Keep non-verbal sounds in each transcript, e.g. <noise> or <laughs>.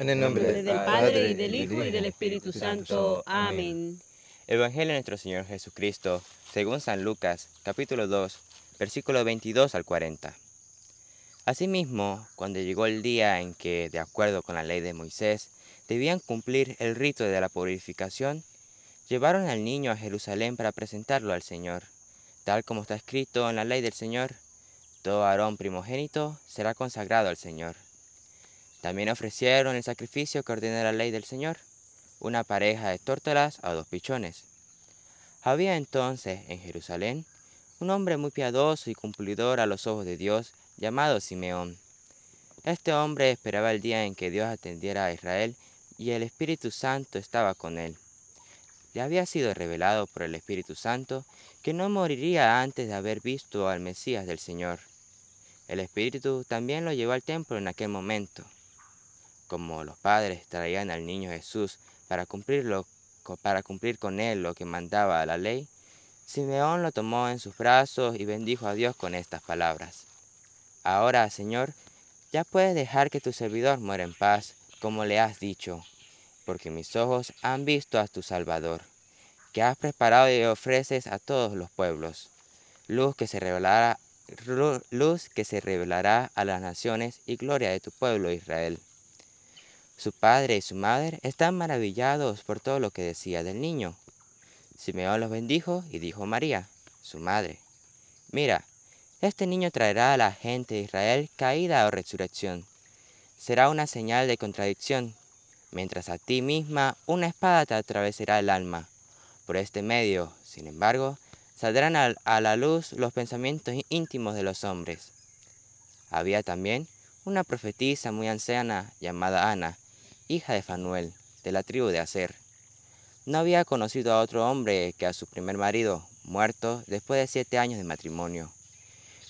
En el nombre del Padre, y del Hijo, y del Espíritu Santo. Amén. Evangelio de nuestro Señor Jesucristo, según San Lucas, capítulo 2, versículo 22 al 40. Asimismo, cuando llegó el día en que, de acuerdo con la ley de Moisés, debían cumplir el rito de la purificación, llevaron al niño a Jerusalén para presentarlo al Señor, tal como está escrito en la ley del Señor. Todo Aarón primogénito será consagrado al Señor también ofrecieron el sacrificio que ordena la ley del Señor, una pareja de tórtolas a dos pichones. Había entonces en Jerusalén un hombre muy piadoso y cumplidor a los ojos de Dios, llamado Simeón. Este hombre esperaba el día en que Dios atendiera a Israel y el Espíritu Santo estaba con él. Le había sido revelado por el Espíritu Santo que no moriría antes de haber visto al Mesías del Señor. El Espíritu también lo llevó al templo en aquel momento como los padres traían al niño Jesús para cumplir, para cumplir con él lo que mandaba la ley, Simeón lo tomó en sus brazos y bendijo a Dios con estas palabras. Ahora, Señor, ya puedes dejar que tu servidor muera en paz, como le has dicho, porque mis ojos han visto a tu Salvador, que has preparado y ofreces a todos los pueblos, luz que se revelará, luz que se revelará a las naciones y gloria de tu pueblo Israel. Su padre y su madre están maravillados por todo lo que decía del niño. Simeón los bendijo y dijo María, su madre, Mira, este niño traerá a la gente de Israel caída o resurrección. Será una señal de contradicción, mientras a ti misma una espada te atravesará el alma. Por este medio, sin embargo, saldrán a la luz los pensamientos íntimos de los hombres. Había también una profetisa muy anciana llamada Ana, hija de Fanuel, de la tribu de Aser. No había conocido a otro hombre que a su primer marido, muerto después de siete años de matrimonio.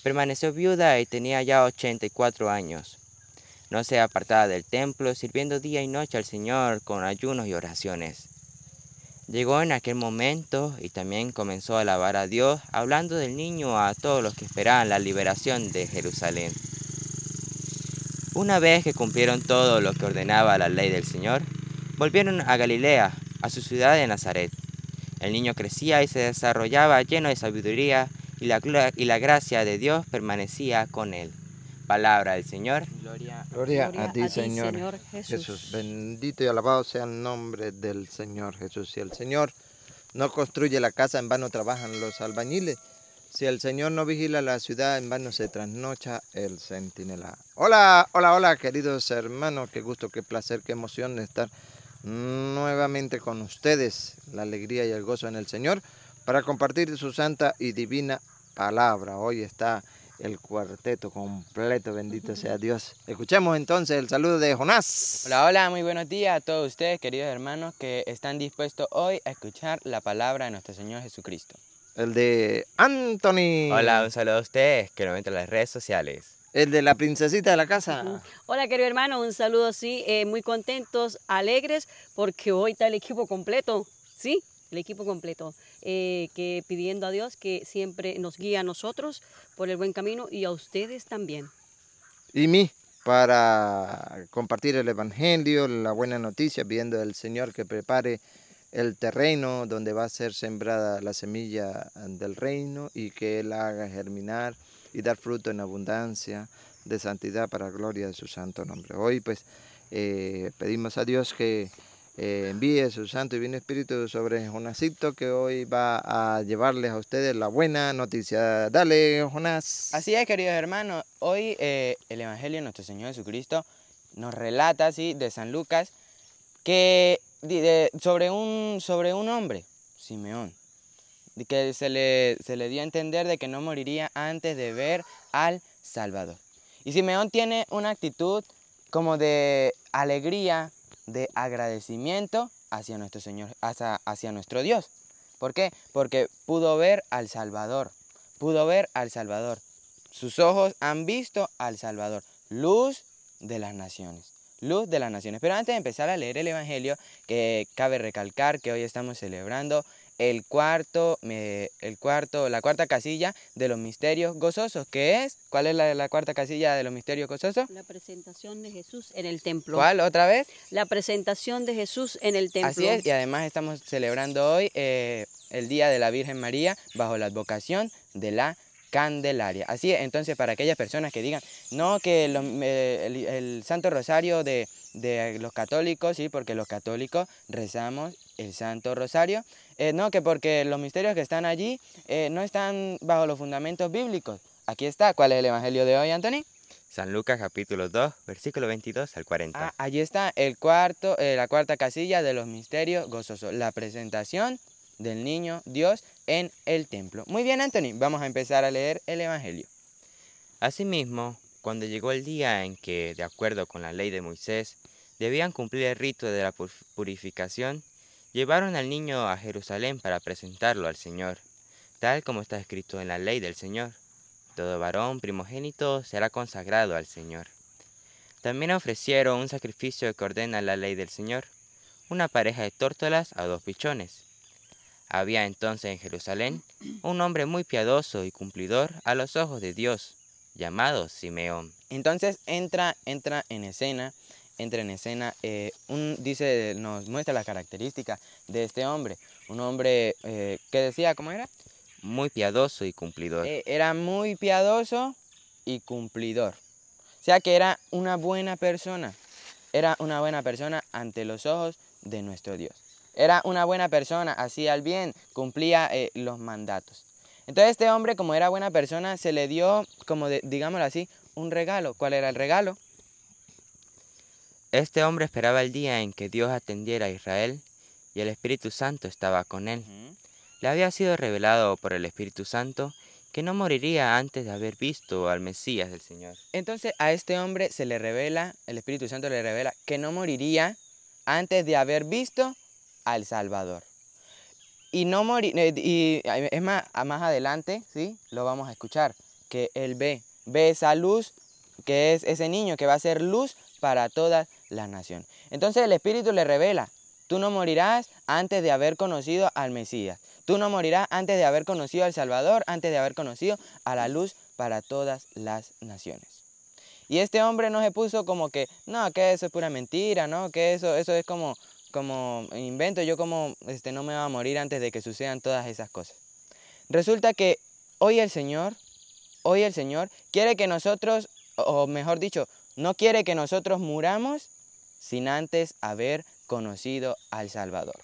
Permaneció viuda y tenía ya 84 años. No se apartaba del templo, sirviendo día y noche al Señor con ayunos y oraciones. Llegó en aquel momento y también comenzó a alabar a Dios, hablando del niño a todos los que esperaban la liberación de Jerusalén. Una vez que cumplieron todo lo que ordenaba la ley del Señor, volvieron a Galilea, a su ciudad de Nazaret. El niño crecía y se desarrollaba lleno de sabiduría y la, y la gracia de Dios permanecía con él. Palabra del Señor. Gloria, Gloria a, ti, Señor, Jesús. Bendito y alabado sea el nombre del Señor Jesús. Y el Señor no construye la casa, en vano trabajan los albañiles. Si el Señor no vigila la ciudad, en vano se trasnocha el centinela. Hola, hola, hola, queridos hermanos. Qué gusto, qué placer, qué emoción estar nuevamente con ustedes. La alegría y el gozo en el Señor para compartir su santa y divina palabra. Hoy está el cuarteto completo, bendito sea Dios. Escuchemos entonces el saludo de Jonás. Hola, hola, muy buenos días a todos ustedes, queridos hermanos, que están dispuestos hoy a escuchar la palabra de nuestro Señor Jesucristo. El de Anthony. Hola, un saludo a ustedes que nos ven en las redes sociales. El de la princesita de la casa. Hola, querido hermano, un saludo, sí, eh, muy contentos, alegres, porque hoy está el equipo completo, ¿sí? El equipo completo, eh, que pidiendo a Dios que siempre nos guíe a nosotros por el buen camino y a ustedes también. Y mí, para compartir el Evangelio, la buena noticia, pidiendo al Señor que prepare el terreno donde va a ser sembrada la semilla ah, del reino y que Él haga germinar y dar fruto en abundancia de santidad para la gloria de su santo nombre. Hoy pues eh, pedimos a Dios que eh, envíe su santo y bien espíritu sobre Jonasito que hoy va a llevarles a ustedes la buena noticia. Dale, Jonás. Así es, queridos hermanos. Hoy eh, el Evangelio de nuestro Señor Jesucristo nos relata así de San Lucas que sobre, un, sobre un hombre, Simeón, que se le, dio a entender de que no moriría antes de ver al Salvador. Y Simeón tiene una actitud como de alegría, de agradecimiento hacia nuestro Señor, hacia, hacia nuestro Dios. ¿Por qué? Porque pudo ver al Salvador, pudo ver al Salvador. Sus ojos han visto al Salvador, luz de las naciones luz de las naciones. Pero antes de empezar a leer el Evangelio, que cabe recalcar que hoy estamos celebrando el cuarto, el cuarto, la cuarta casilla de los misterios gozosos, que es, ¿cuál es la, cuarta casilla de los misterios gozosos? La presentación de Jesús en el templo. ¿Cuál otra vez? La presentación de Jesús en el templo. Así es, y además estamos celebrando hoy eh, el Día de la Virgen María bajo la advocación de la Candelaria. Así es, entonces para aquellas personas que digan, no, que el, Santo Rosario de, los católicos, sí, porque los católicos rezamos el Santo Rosario, eh, no, que porque los misterios que están allí eh, no están bajo los fundamentos bíblicos. Aquí está, ¿cuál es el Evangelio de hoy, Anthony? San Lucas capítulo 2, versículo 22 al 40. Ah, allí está el cuarto, eh, la cuarta casilla de los misterios gozosos, la presentación del niño Dios en el templo. Muy bien, Anthony, vamos a empezar a leer el Evangelio. Asimismo, cuando llegó el día en que, de acuerdo con la ley de Moisés, debían cumplir el rito de la purificación, llevaron al niño a Jerusalén para presentarlo al Señor, tal como está escrito en la ley del Señor. Todo varón primogénito será consagrado al Señor. También ofrecieron un sacrificio que ordena la ley del Señor, una pareja de tórtolas a dos pichones. Había entonces en Jerusalén mm. un hombre muy piadoso y cumplidor a los ojos de Dios, llamado Simeón. Entonces entra, entra en escena, entra en escena, eh, un, dice, nos muestra la característica de este hombre, un hombre eh, que decía, ¿cómo era? Muy piadoso y cumplidor. Eh, era muy piadoso y cumplidor. O sea que era una buena persona, era una buena persona ante los ojos de nuestro Dios. Era una buena persona, hacía el bien, cumplía eh, los mandatos. Entonces este hombre, como era buena persona, se le dio, como digámoslo así, un regalo. ¿Cuál era el regalo? Este hombre esperaba el día en que Dios atendiera a Israel y el Espíritu Santo estaba con él. Le había sido revelado por el Espíritu Santo que no moriría antes de haber visto al Mesías del Señor. Entonces a este hombre se le revela, el Espíritu Santo le revela que no moriría antes de haber visto al Salvador. Y no morir, eh, y es más, más adelante, ¿sí? Lo vamos a escuchar, que él ve, ve esa luz, que es ese niño que va a ser luz para toda la nación. Entonces el Espíritu le revela, tú no morirás antes de haber conocido al Mesías, tú no morirás antes de haber conocido al Salvador, antes de haber conocido a la luz para todas las naciones. Y este hombre no se puso como que, no, que eso es pura mentira, no, que eso, eso es como, como invento yo como este, no me va a morir antes de que sucedan todas esas cosas. Resulta que hoy el Señor, hoy el Señor quiere que nosotros, o mejor dicho, no quiere que nosotros muramos sin antes haber conocido al Salvador.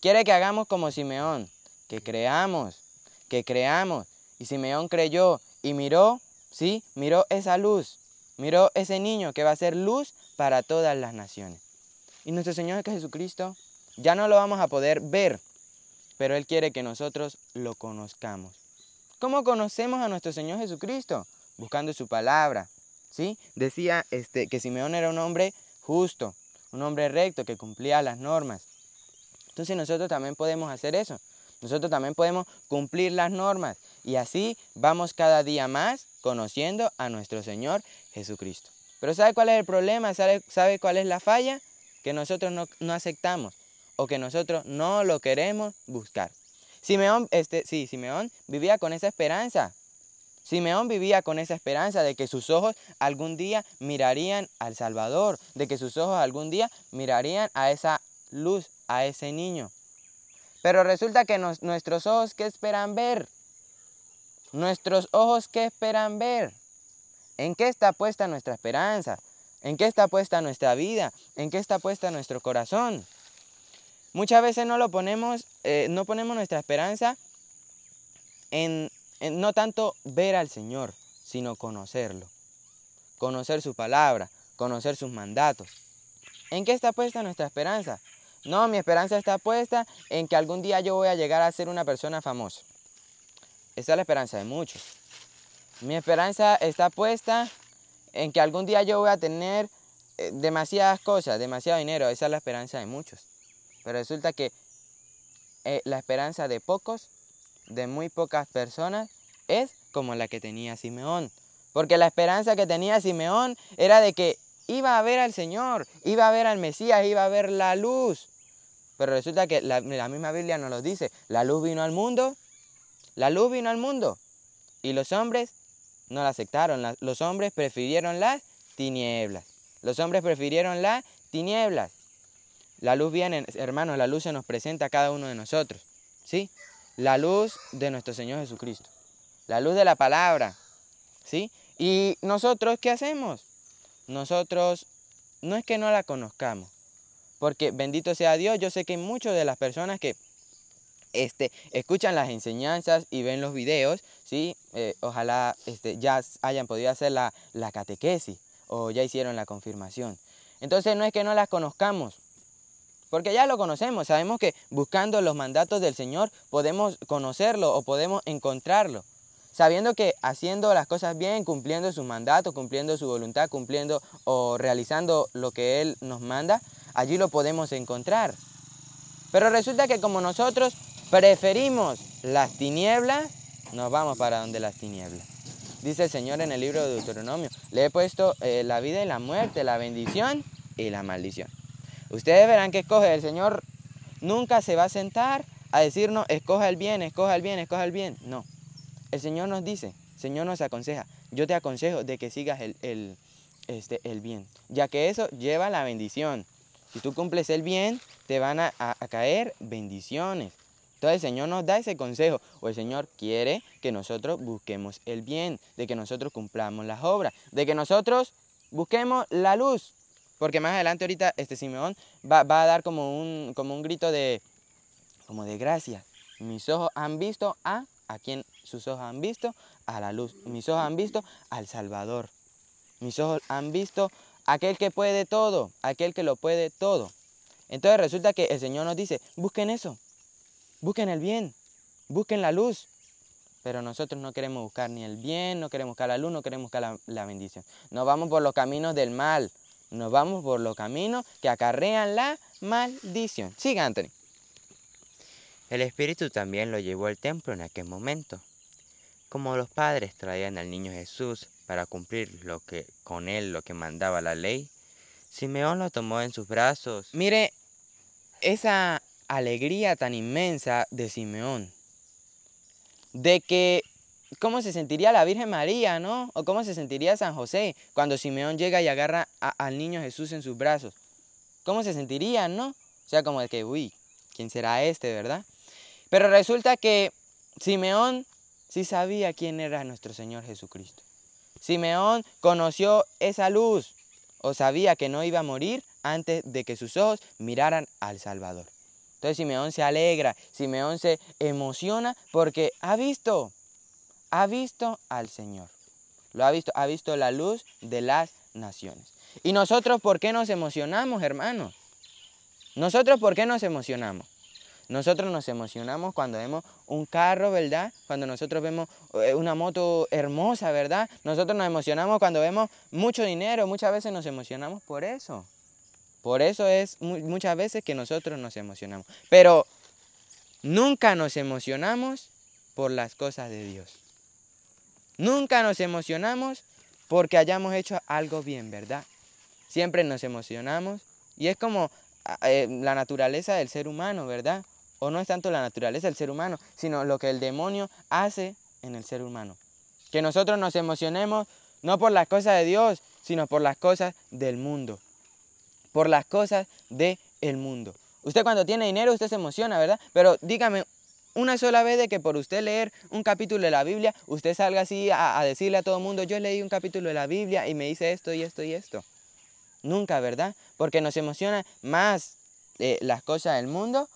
Quiere que hagamos como Simeón, que creamos, que creamos. Y Simeón creyó y miró, sí, miró esa luz, miró ese niño que va a ser luz para todas las naciones. Y nuestro Señor Jesucristo ya no lo vamos a poder ver, pero Él quiere que nosotros lo conozcamos. ¿Cómo conocemos a nuestro Señor Jesucristo? Buscando su palabra. ¿sí? Decía este, que Simeón era un hombre justo, un hombre recto que cumplía las normas. Entonces nosotros también podemos hacer eso. Nosotros también podemos cumplir las normas y así vamos cada día más conociendo a nuestro Señor Jesucristo. Pero ¿sabe cuál es el problema? ¿Sabe, ¿Sabe, cuál es la falla? que nosotros no, aceptamos o que nosotros no lo queremos buscar. Simeón, este, sí, Simeón vivía con esa esperanza. Simeón vivía con esa esperanza de que sus ojos algún día mirarían al Salvador, de que sus ojos algún día mirarían a esa luz, a ese niño. Pero resulta que nuestros ojos que esperan ver, nuestros ojos que esperan ver, ¿en qué está puesta nuestra esperanza? ¿En qué está puesta nuestra vida? ¿En qué está puesta nuestro corazón? Muchas veces no lo ponemos, eh, no ponemos nuestra esperanza en, en no tanto ver al Señor, sino conocerlo. Conocer su palabra, conocer sus mandatos. ¿En qué está puesta nuestra esperanza? No, mi esperanza está puesta en que algún día yo voy a llegar a ser una persona famosa. Esa es la esperanza de muchos. Mi esperanza está puesta en que algún día yo voy a tener eh, demasiadas cosas, demasiado dinero. Esa es la esperanza de muchos. Pero resulta que eh, la esperanza de pocos, de muy pocas personas, es como la que tenía Simeón. Porque la esperanza que tenía Simeón era de que iba a ver al Señor, iba a ver al Mesías, iba a ver la luz. Pero resulta que la, la misma Biblia nos lo dice, la luz vino al mundo, la luz vino al mundo. Y los hombres no la aceptaron. los hombres prefirieron las tinieblas. Los hombres prefirieron las tinieblas. La luz viene, hermanos, la luz se nos presenta a cada uno de nosotros. ¿Sí? La luz de nuestro Señor Jesucristo. La luz de la palabra. ¿Sí? ¿Y nosotros qué hacemos? Nosotros no es que no la conozcamos. Porque bendito sea Dios, yo sé que hay muchas de las personas que este, escuchan las enseñanzas y ven los videos, ¿sí? Eh, ojalá este, ya hayan podido hacer la, la catequesis o ya hicieron la confirmación. Entonces no es que no las conozcamos, porque ya lo conocemos, sabemos que buscando los mandatos del Señor podemos conocerlo o podemos encontrarlo. Sabiendo que haciendo las cosas bien, cumpliendo sus mandatos, cumpliendo su voluntad, cumpliendo o realizando lo que Él nos manda, allí lo podemos encontrar. Pero resulta que como nosotros Preferimos las tinieblas, nos vamos para donde las tinieblas. Dice el Señor en el libro de Deuteronomio, le he puesto eh, la vida y la muerte, la bendición y la maldición. Ustedes verán que escoge el Señor, nunca se va a sentar a decirnos, escoja el bien, escoja el bien, escoja el bien. No, el Señor nos dice, el Señor nos aconseja, yo te aconsejo de que sigas el, el, este, bien, ya que eso lleva la bendición. Si tú cumples el bien, te van a caer bendiciones. Entonces el Señor nos da ese consejo, o el Señor quiere que nosotros busquemos el bien, de que nosotros cumplamos las obras, de que nosotros busquemos la luz. Porque más adelante ahorita este Simeón va, a dar como un, como un grito de, como de gracia. Mis ojos han visto a, a quien sus ojos han visto, a la luz. Mis ojos han visto al Salvador. Mis ojos han visto aquel que puede todo, aquel que lo puede todo. Entonces resulta que el Señor nos dice, busquen eso, Busquen el bien, busquen la luz. Pero nosotros no queremos buscar ni el bien, no queremos buscar la luz, no queremos buscar la, bendición. Nos vamos por los caminos del mal. Nos vamos por los caminos que acarrean la maldición. Siga, Anthony. El espíritu también lo llevó al templo en aquel momento. Como los padres traían al niño Jesús para cumplir lo que, con él lo que mandaba la ley, Simeón lo tomó en sus brazos. Mire, esa, alegría tan inmensa de Simeón. De que cómo se sentiría la Virgen María, ¿no? O cómo se sentiría San José cuando Simeón llega y agarra al niño Jesús en sus brazos. ¿Cómo se sentiría no? O sea, como de que, uy, ¿quién será este, verdad? Pero resulta que Simeón sí sabía quién era nuestro Señor Jesucristo. Simeón conoció esa luz o sabía que no iba a morir antes de que sus ojos miraran al Salvador. Entonces Simeón se alegra, Simeón se emociona porque ha visto, ha visto al Señor. Lo ha visto, ha visto la luz de las naciones. ¿Y nosotros por qué nos emocionamos, hermanos? ¿Nosotros por qué nos emocionamos? Nosotros nos emocionamos cuando vemos un carro, ¿verdad? Cuando nosotros vemos eh, una moto hermosa, ¿verdad? Nosotros nos emocionamos cuando vemos mucho dinero. Muchas veces nos emocionamos por eso. Por eso es muchas veces que nosotros nos emocionamos. Pero nunca nos emocionamos por las cosas de Dios. Nunca nos emocionamos porque hayamos hecho algo bien, ¿verdad? Siempre nos emocionamos y es como ah, eh, la naturaleza del ser humano, ¿verdad? O no es tanto la naturaleza del ser humano, sino lo que el demonio hace en el ser humano. Que nosotros nos emocionemos no por las cosas de Dios, sino por las cosas del mundo por las cosas del el mundo. Usted cuando tiene dinero, usted se emociona, ¿verdad? Pero dígame una sola vez de que por usted leer un capítulo de la Biblia, usted salga así a, decirle a todo el mundo, yo leí un capítulo de la Biblia y me dice esto y esto y esto. Nunca, ¿verdad? Porque nos emociona más eh, las cosas del mundo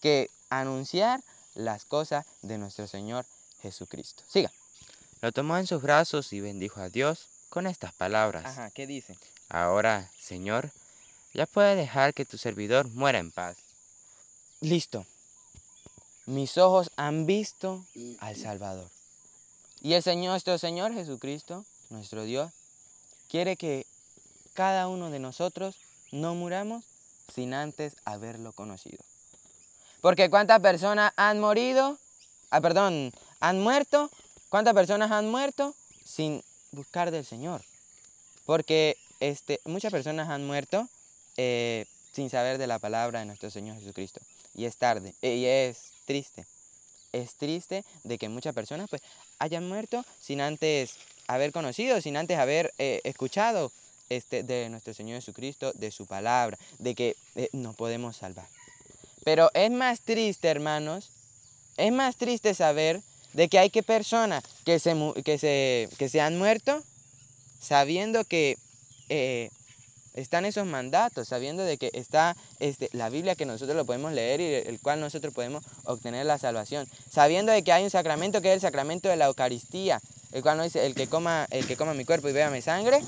que anunciar las cosas de nuestro Señor Jesucristo. Siga. Lo tomó en sus brazos y bendijo a Dios con estas palabras. Ajá, ¿qué dice? Ahora, Señor, ya puedes dejar que tu servidor muera en paz. Listo. Mis ojos han visto al Salvador. Y el Señor, nuestro Señor Jesucristo, nuestro Dios, quiere que cada uno de nosotros no muramos sin antes haberlo conocido. Porque cuántas personas han morido, ah, perdón, han muerto, cuántas personas han muerto sin buscar del Señor. Porque este, muchas personas han muerto eh, sin saber de la palabra de nuestro Señor Jesucristo. Y es tarde, y es triste. Es triste de que muchas personas pues hayan muerto sin antes haber conocido, sin antes haber eh, escuchado este, de nuestro Señor Jesucristo, de su palabra, de que eh, no podemos salvar. Pero es más triste, hermanos, es más triste saber de que hay que personas que se, que se, que se han muerto sabiendo que están esos mandatos, sabiendo de que está este, la Biblia que nosotros lo podemos leer y el cual nosotros podemos obtener la salvación, sabiendo de que hay un sacramento que es el sacramento de la Eucaristía, el cual nos dice, el que coma, el que coma mi cuerpo y beba mi sangre,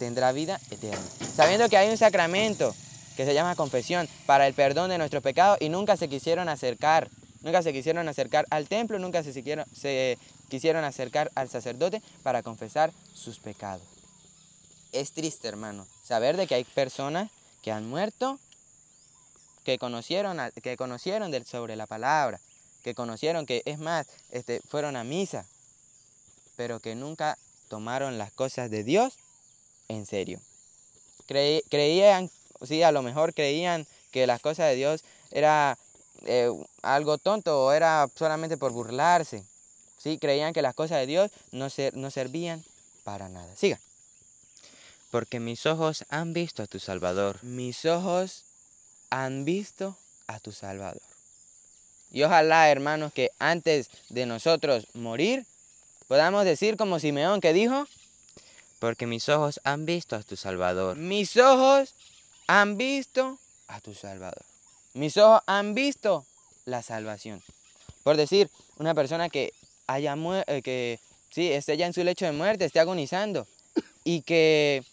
tendrá vida eterna. Sabiendo que hay un sacramento que se llama confesión para el perdón de nuestros pecados y nunca se quisieron acercar, nunca se quisieron acercar al templo, nunca se, se quisieron acercar al sacerdote para confesar sus pecados es triste, hermano, saber de que hay personas que han muerto, que conocieron, que conocieron sobre la palabra, que conocieron que, es más, este, fueron a misa, pero que nunca tomaron las cosas de Dios en serio. creían, sí, a lo mejor creían que las cosas de Dios era eh, algo tonto o era solamente por burlarse. ¿sí? Creían que las cosas de Dios no, no servían para nada. Siga porque mis ojos han visto a tu Salvador. Mis ojos han visto a tu Salvador. Y ojalá, hermanos, que antes de nosotros morir, podamos decir como Simeón que dijo, porque mis ojos han visto a tu Salvador. Mis ojos han visto a tu Salvador. Mis ojos han visto la salvación. Por decir, una persona que haya eh, que sí, esté ya en su lecho de muerte, esté agonizando y que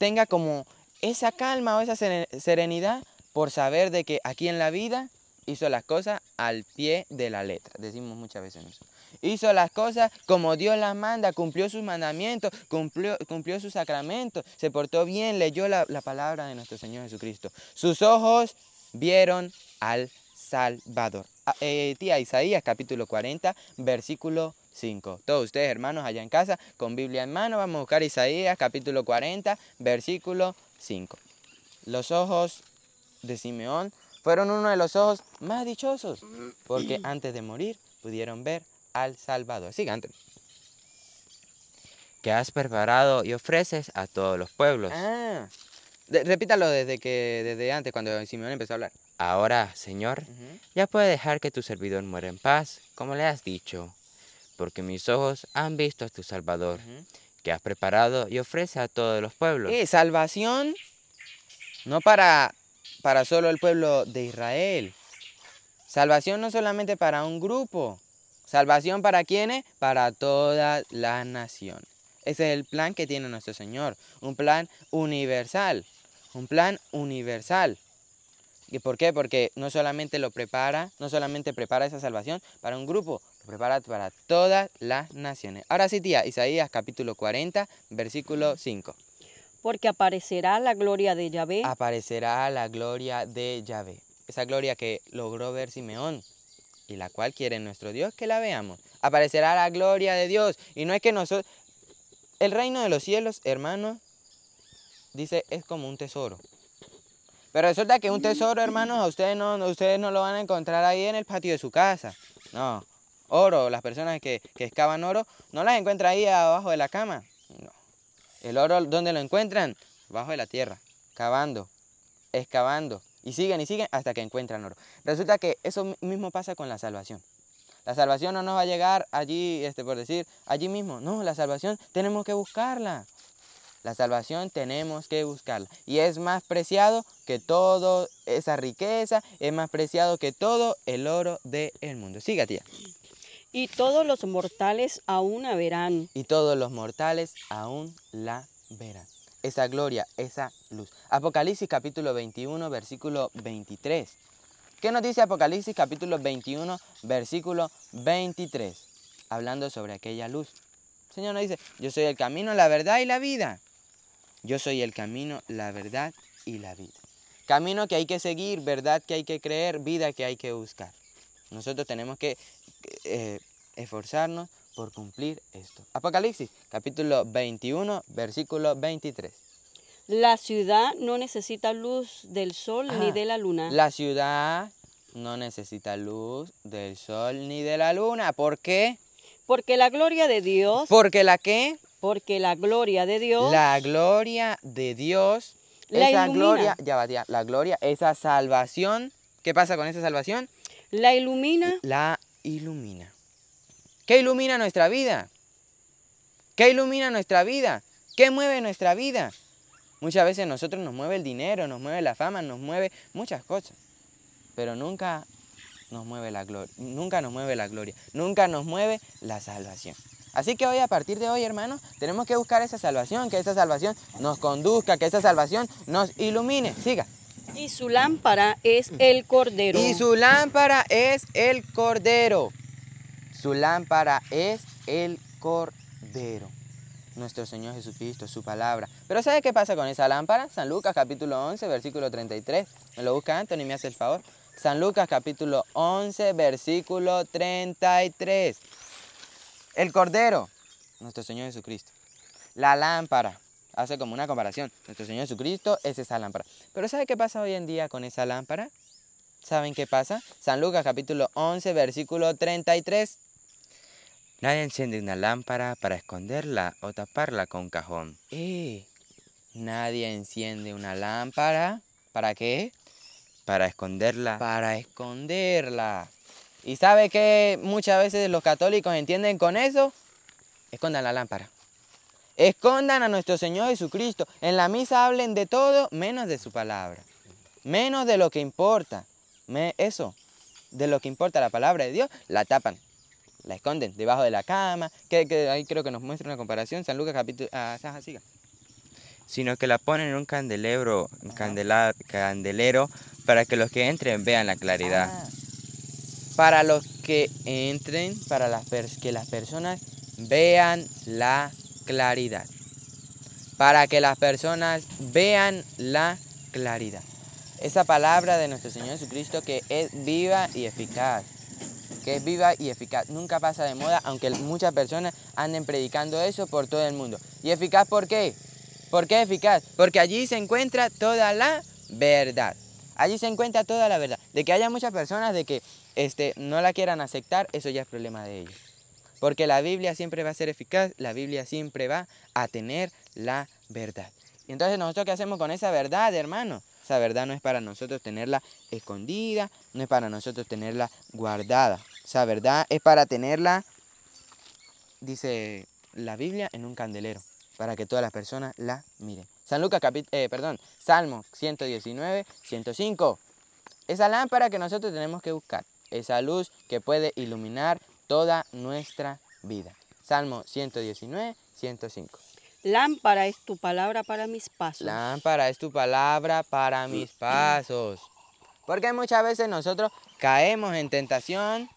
tenga como esa calma o esa serenidad por saber de que aquí en la vida hizo las cosas al pie de la letra. Decimos muchas veces eso. Hizo las cosas como Dios las manda, cumplió sus mandamientos, cumplió, cumplió sus sacramentos, se portó bien, leyó la, palabra de nuestro Señor Jesucristo. Sus ojos vieron al Salvador. Ah, eh, tía Isaías capítulo 40, versículo 5. Todos ustedes, hermanos, allá en casa, con Biblia en mano, vamos a buscar Isaías capítulo 40, versículo 5. Los ojos de Simeón fueron uno de los ojos más dichosos, porque antes de morir pudieron ver al Salvador. Sigan. Que has preparado y ofreces a todos los pueblos. Ah. repítalo desde que desde antes, cuando Simeón empezó a hablar. Ahora, Señor, ya puede dejar que tu servidor muera en paz, como le has dicho porque mis ojos han visto a tu Salvador, que has preparado y ofrece a todos los pueblos. salvación no para, para solo el pueblo de Israel. Salvación no solamente para un grupo. Salvación para quiénes? Para toda la nación. Ese es el plan que tiene nuestro Señor. Un plan universal. Un plan universal. ¿Y por qué? Porque no solamente lo prepara, no solamente prepara esa salvación para un grupo, preparad para todas las naciones. Ahora sí, tía, Isaías capítulo 40, versículo 5. Porque aparecerá la gloria de Yahvé. Aparecerá la gloria de Yahvé. Esa gloria que logró ver Simeón y la cual quiere nuestro Dios que la veamos. Aparecerá la gloria de Dios. Y no es que nosotros... El reino de los cielos, hermanos, dice, es como un tesoro. Pero resulta que un tesoro, hermanos, a ustedes no, ustedes no lo van a encontrar ahí en el patio de su casa. No, oro, las personas que, que excavan oro, no las encuentra ahí abajo de la cama. No. El oro, ¿dónde lo encuentran? Bajo de la tierra, cavando, excavando. Y siguen y siguen hasta que encuentran oro. Resulta que eso mismo pasa con la salvación. La salvación no nos va a llegar allí, este, por decir, allí mismo. No, la salvación tenemos que buscarla. La salvación tenemos que buscarla. Y es más preciado que toda esa riqueza, es más preciado que todo el oro del mundo. Siga, tía. Y todos los mortales aún la verán. Y todos los mortales aún la verán. Esa gloria, esa luz. Apocalipsis capítulo 21, versículo 23. ¿Qué nos dice Apocalipsis capítulo 21, versículo 23? Hablando sobre aquella luz. El Señor nos dice, yo soy el camino, la verdad y la vida. Yo soy el camino, la verdad y la vida. Camino que hay que seguir, verdad que hay que creer, vida que hay que buscar. Nosotros tenemos que eh, esforzarnos por cumplir esto. Apocalipsis, capítulo 21, versículo 23. La ciudad no necesita luz del sol ni de la luna. La ciudad no necesita luz del sol ni de la luna. ¿Por qué? Porque la gloria de Dios. ¿Porque la qué? Porque la gloria de Dios. La gloria de Dios. esa gloria, ya va, ya, la gloria, esa salvación. ¿Qué pasa con esa salvación? La ilumina. Eh, la ilumina. ¿Qué ilumina nuestra vida? ¿Qué ilumina nuestra vida? ¿Qué mueve nuestra vida? Muchas veces nosotros nos mueve el dinero, nos mueve la fama, nos mueve muchas cosas, pero nunca nos mueve la gloria, nunca nos mueve la gloria, nunca nos mueve la salvación. Así que hoy, a partir de hoy, hermanos, tenemos que buscar esa salvación, que esa salvación nos conduzca, que esa salvación nos ilumine. Siga. Y su lámpara es el cordero. Y su lámpara es el cordero. Su lámpara es el cordero. Nuestro Señor Jesucristo, su palabra. Pero ¿sabe qué pasa con esa lámpara? San Lucas capítulo 11, versículo 33. Me lo busca Anthony, me hace el favor. San Lucas capítulo 11, versículo 33. El cordero, nuestro Señor Jesucristo. La lámpara, hace como una comparación. Nuestro Señor Jesucristo es esa lámpara. Pero ¿sabe qué pasa hoy en día con esa lámpara? ¿Saben qué pasa? San Lucas capítulo 11, versículo 33. Nadie enciende una lámpara para esconderla o taparla con un cajón. Eh, nadie enciende una lámpara. ¿Para qué? Para esconderla. Para esconderla. ¿Y sabe qué muchas veces los católicos entienden con eso? Escondan la lámpara. Escondan a nuestro Señor Jesucristo. En la misa hablen de todo menos de su palabra. Menos de lo que importa. Me, eso, de lo que importa la palabra de Dios, la tapan. La esconden debajo de la cama. Que, ahí creo que nos muestra una comparación. San Lucas capítulo... Ah, sino que la ponen en un candelero, candelero para que los que entren vean la claridad. Ah. para los que entren, para las que las personas vean la claridad. Para que las personas vean la claridad. Esa palabra de nuestro Señor Jesucristo que es viva y eficaz. Que es viva y eficaz. Nunca pasa de moda, aunque muchas personas anden predicando eso por todo el mundo. ¿Y eficaz por qué? ¿Por qué eficaz? Porque allí se encuentra toda la verdad. Allí se encuentra toda la verdad. De que haya muchas personas de que este, no la quieran aceptar, eso ya es problema de ellos. Porque la Biblia siempre va a ser eficaz, la Biblia siempre va a tener la verdad. Y entonces nosotros qué hacemos con esa verdad, hermano? Esa verdad no es para nosotros tenerla escondida, no es para nosotros tenerla guardada. Esa verdad es para tenerla, dice la Biblia, en un candelero, para que todas las personas la miren. San Lucas, eh, perdón, Salmo 119, 105. Esa lámpara que nosotros tenemos que buscar, esa luz que puede iluminar toda nuestra vida. Salmo 119, 105. Lámpara es tu palabra para mis pasos. Lámpara es tu palabra para mis pasos. Porque muchas veces nosotros caemos en tentación,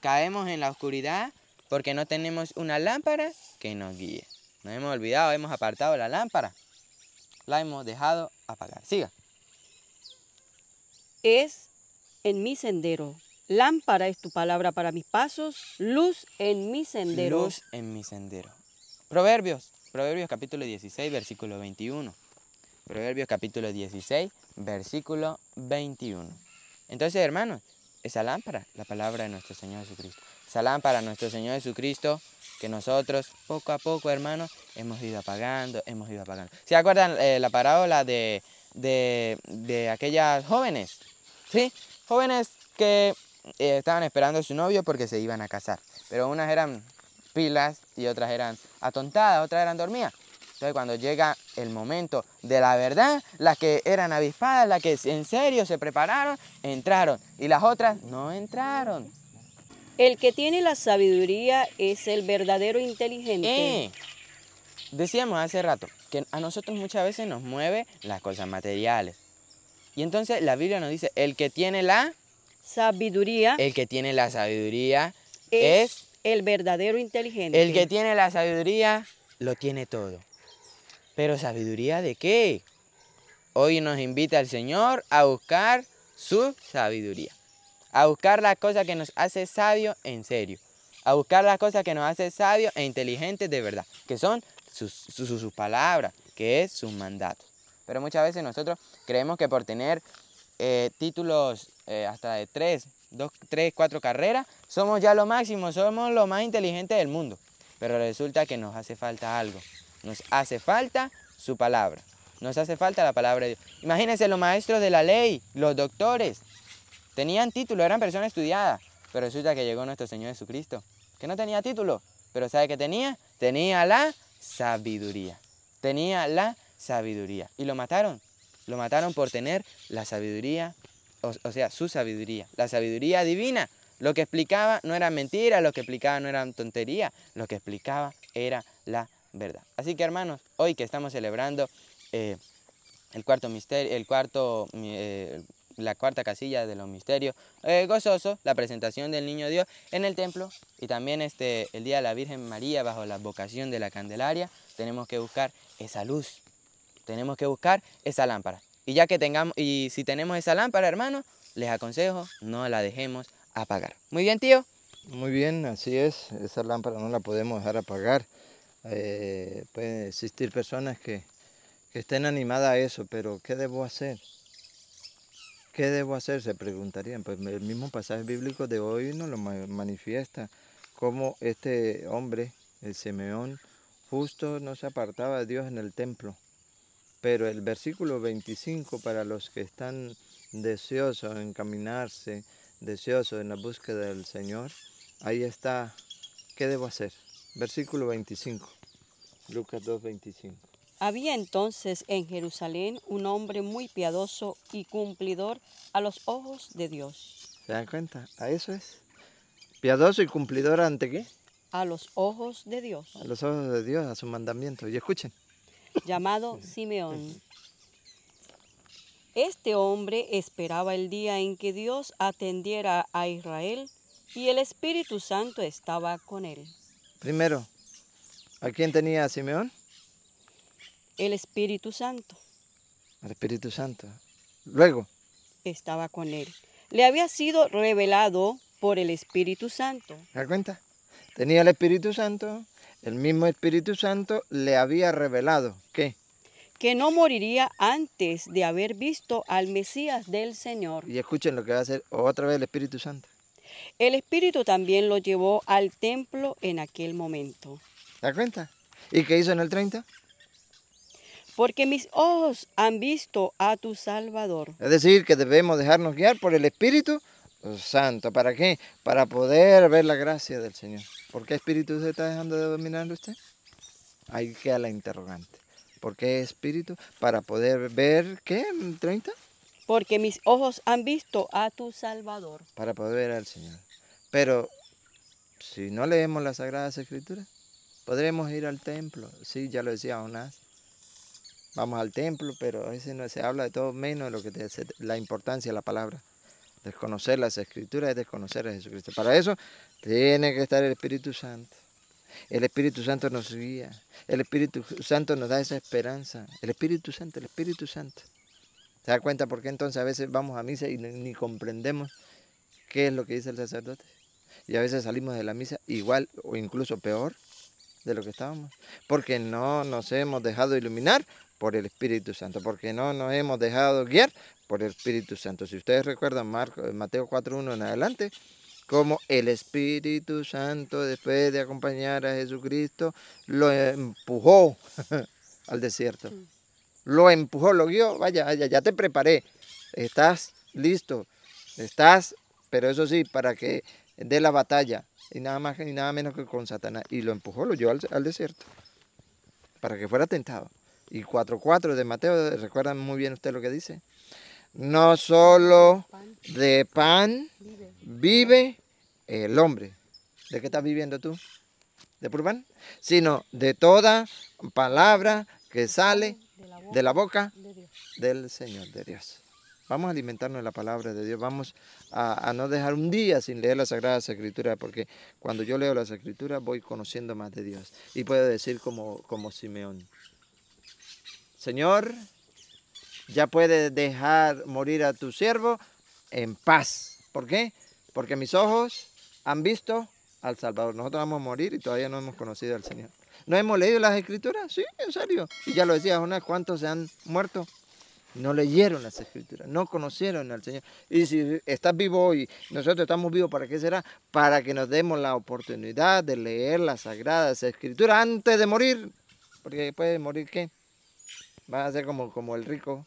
caemos en la oscuridad, porque no tenemos una lámpara que nos guíe. Nos hemos olvidado, hemos apartado la lámpara. La hemos dejado apagar. Siga. Es en mi sendero Lámpara es tu palabra para mis pasos, luz en mi sendero. Luz en mi sendero. Proverbios, Proverbios capítulo 16, versículo 21. Proverbios capítulo 16, versículo 21. Entonces, hermanos, esa lámpara, la palabra de nuestro Señor Jesucristo. Esa lámpara, nuestro Señor Jesucristo, que nosotros poco a poco, hermanos, hemos ido apagando, hemos ido apagando. ¿Se acuerdan eh, la parábola de, de, de aquellas jóvenes? ¿Sí? Jóvenes que eh, estaban esperando a su novio porque se iban a casar. Pero unas eran pilas y otras eran atontadas, otras eran dormidas. Entonces cuando llega el momento de la verdad, las que eran avispadas, las que en serio se prepararon, entraron. Y las otras no entraron. El que tiene la sabiduría es el verdadero inteligente. Eh, decíamos hace rato que a nosotros muchas veces nos mueve las cosas materiales. Y entonces la Biblia nos dice, el que tiene la sabiduría. El que tiene la sabiduría es, el verdadero inteligente. El que tiene la sabiduría lo tiene todo. Pero sabiduría de qué? Hoy nos invita el Señor a buscar su sabiduría. A buscar las cosas que nos hace sabios en serio. A buscar las cosas que nos hace sabios e inteligentes de verdad. Que son sus, palabras, que es su mandato, Pero muchas veces nosotros creemos que por tener eh, títulos eh, hasta de tres, dos, tres, cuatro carreras, somos ya lo máximo, somos lo más inteligente del mundo. Pero resulta que nos hace falta algo. Nos hace falta su palabra. Nos hace falta la palabra de Dios. Imagínense los maestros de la ley, los doctores. Tenían título, eran personas estudiadas. Pero resulta que llegó nuestro Señor Jesucristo, que no tenía título. Pero ¿sabe qué tenía? Tenía la sabiduría. Tenía la sabiduría. Y lo mataron. Lo mataron por tener la sabiduría, o, sea, su sabiduría, la sabiduría divina. Lo que explicaba no era mentira, lo que explicaba no era tontería, lo que explicaba era la verdad. Así que hermanos, hoy que estamos celebrando eh, el cuarto misterio, el cuarto... Eh, la cuarta casilla de los misterios eh, gozosos, la presentación del niño Dios en el templo y también este, el día de la Virgen María bajo la vocación de la Candelaria, tenemos que buscar esa luz tenemos que buscar esa lámpara. Y ya que tengamos, y si tenemos esa lámpara, hermano, les aconsejo, no la dejemos apagar. Muy bien, tío. Muy bien, así es. Esa lámpara no la podemos dejar apagar. Eh, pueden existir personas que, que estén animadas a eso, pero ¿qué debo hacer? ¿Qué debo hacer? Se preguntarían. Pues el mismo pasaje bíblico de hoy nos lo manifiesta, como este hombre, el Simeón, justo no se apartaba de Dios en el templo. Pero el versículo 25 para los que están deseosos en caminarse, deseosos en la búsqueda del Señor, ahí está, ¿qué debo hacer? Versículo 25, Lucas 25. Había entonces en Jerusalén un hombre muy piadoso y cumplidor a los ojos de Dios. ¿Se dan cuenta? A eso es. Piadoso y cumplidor ante qué? A los ojos de Dios. A los ojos de Dios, a su mandamiento. Y escuchen, llamado Simeón. Este hombre esperaba el día en que Dios atendiera a Israel y el Espíritu Santo estaba con él. Primero, ¿a quién tenía Simeón? El Espíritu Santo. El Espíritu Santo. Luego. Estaba con él. Le había sido revelado por el Espíritu Santo. ¿Te das cuenta? Tenía el Espíritu Santo, el mismo Espíritu Santo le había revelado que que no moriría antes de haber visto al Mesías del Señor. Y escuchen lo que va a hacer otra vez el Espíritu Santo. El Espíritu también lo llevó al templo en aquel momento. das cuenta? ¿Y qué hizo en el 30? Porque mis ojos han visto a tu Salvador. Es decir, que debemos dejarnos guiar por el Espíritu Santo. ¿Para qué? Para poder ver la gracia del Señor. ¿Por qué espíritu se está dejando de dominar usted? Ahí queda la interrogante. ¿Por qué espíritu? Para poder ver, ¿qué? ¿30? Porque mis ojos han visto a tu Salvador. Para poder ver al Señor. Pero si no leemos las Sagradas Escrituras, podremos ir al templo. Sí, ya lo decía unas. Vamos al templo, pero ese no se habla de todo menos de lo que la importancia de la palabra. Desconocer las escrituras es desconocer a Jesucristo. Para eso tiene que estar el Espíritu Santo. El Espíritu Santo nos guía. El Espíritu Santo nos da esa esperanza. El Espíritu Santo, el Espíritu Santo. ¿Se da cuenta por qué entonces a veces vamos a misa y ni comprendemos qué es lo que dice el sacerdote? Y a veces salimos de la misa igual o incluso peor de lo que estábamos. Porque no nos hemos dejado iluminar por el Espíritu Santo. Porque no nos hemos dejado guiar por el Espíritu Santo. Si ustedes recuerdan Marco, eh, Mateo 4.1 en adelante, como el Espíritu Santo, después de acompañar a Jesucristo, lo empujó <laughs> al desierto. Lo empujó, lo guió, vaya, vaya, ya te preparé, estás listo, estás, pero eso sí, para que dé la batalla, y nada más y nada menos que con Satanás. Y lo empujó, lo llevó al, desierto, para que fuera tentado. Y 4.4 de Mateo, ¿recuerdan muy bien usted lo que dice? no solo de pan vive el hombre. ¿De qué estás viviendo tú? ¿De pan? Sino de toda palabra que sale de la boca del Señor, de Dios. Vamos a alimentarnos de la palabra de Dios. Vamos a, no dejar un día sin leer la Sagradas Escrituras, porque cuando yo leo las Escrituras voy conociendo más de Dios. Y puedo decir como, como Simeón, Señor, ya puedes dejar morir a tu siervo en paz. ¿Por qué? Porque mis ojos han visto al Salvador. Nosotros vamos a morir y todavía no hemos conocido al Señor. ¿No hemos leído las escrituras? Sí, en serio. Y ya lo decía, ¿cuántos se han muerto. No leyeron las escrituras, no conocieron al Señor. Y si estás vivo hoy, nosotros estamos vivos, ¿para qué será? Para que nos demos la oportunidad de leer las sagradas escrituras antes de morir. Porque después de morir, ¿qué? Va a ser como, como el rico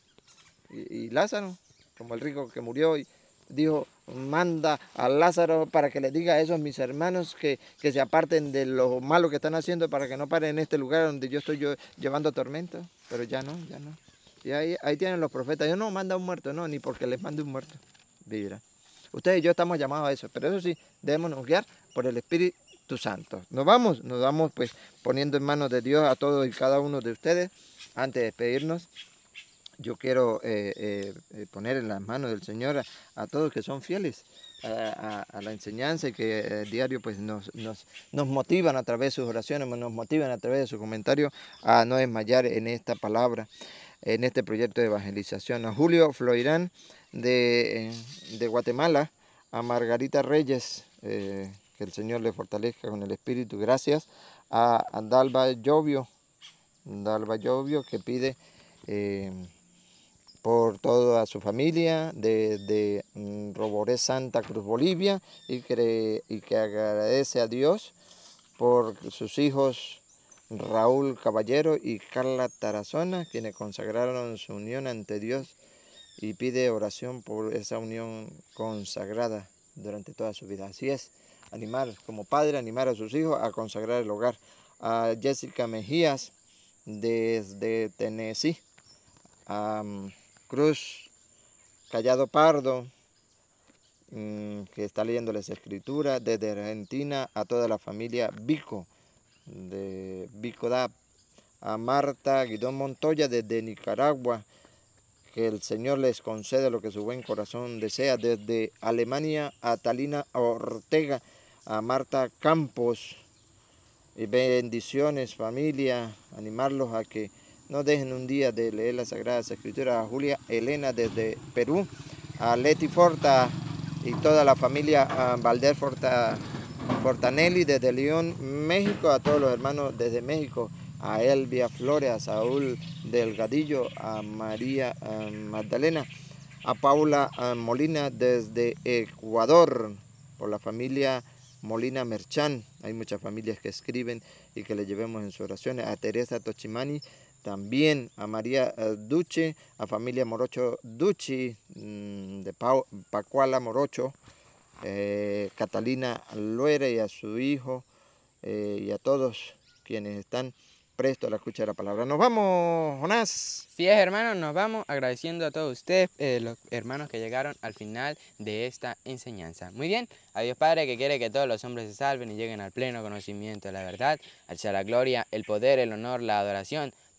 y, Lázaro, como el rico que murió, y dijo, manda a Lázaro para que le diga a esos mis hermanos que, se aparten de lo malo que están haciendo para que no paren en este lugar donde yo estoy yo, llevando tormento, Pero ya no, ya no. Y ahí, ahí tienen los profetas. Yo no manda a un muerto, no, ni porque les mande un muerto. Vivirá. Ustedes y yo estamos llamados a eso, pero eso sí, debemos guiar por el Espíritu Santo. Nos vamos, nos vamos pues poniendo en manos de Dios a todos y cada uno de ustedes antes de despedirnos yo quiero eh, eh, eh, poner en las manos del Señor a, todos que son fieles a, la enseñanza y que el diario pues nos, nos, motivan a través de sus oraciones, nos motivan a través de sus comentarios a no desmayar en esta palabra, en este proyecto de evangelización. A Julio Floirán de, Guatemala, a Margarita Reyes, que el Señor le fortalezca con el Espíritu, gracias. A, Andalba Llovio, Llovio que pide por toda su familia de, de mm, Roboré Santa Cruz Bolivia y que, y que agradece a Dios por sus hijos Raúl Caballero y Carla Tarazona, quienes consagraron su unión ante Dios y pide oración por esa unión consagrada durante toda su vida. Así es, animar como padre, animar a sus hijos a consagrar el hogar. A Jessica Mejías desde Tennessee. Cruz Callado Pardo, mm, que está leyendo las escrituras desde Argentina a toda la familia Vico, de Vico Dab, a Marta Guidón Montoya desde Nicaragua, que el Señor les conceda lo que su buen corazón desea, desde Alemania a Talina Ortega, a Marta Campos, y bendiciones familia, animarlos a que no dejen un día de leer las Sagradas Escrituras a Julia Elena desde Perú, a Leti Forta y toda la familia Valder Fortanelli desde León, México, a todos los hermanos desde México, a Elvia Flores, a Saúl Delgadillo, a María Magdalena, a Paula Molina desde Ecuador, por la familia Molina Merchán. Hay muchas familias que escriben y que le llevemos en sus oraciones. A Teresa Tochimani también a María eh, duche a familia Morocho Ducci, mm, de Pacuala Morocho, eh, Catalina Luera y a su hijo eh, y a todos quienes están prestos a la escucha de la palabra. Nos vamos, Jonás. Sí hermanos, nos vamos agradeciendo a todos ustedes, los hermanos que llegaron al final de esta enseñanza. Muy bien, a Dios Padre que quiere que todos los hombres se salven y lleguen al pleno conocimiento de la verdad, al sea la gloria, el poder, el honor, la adoración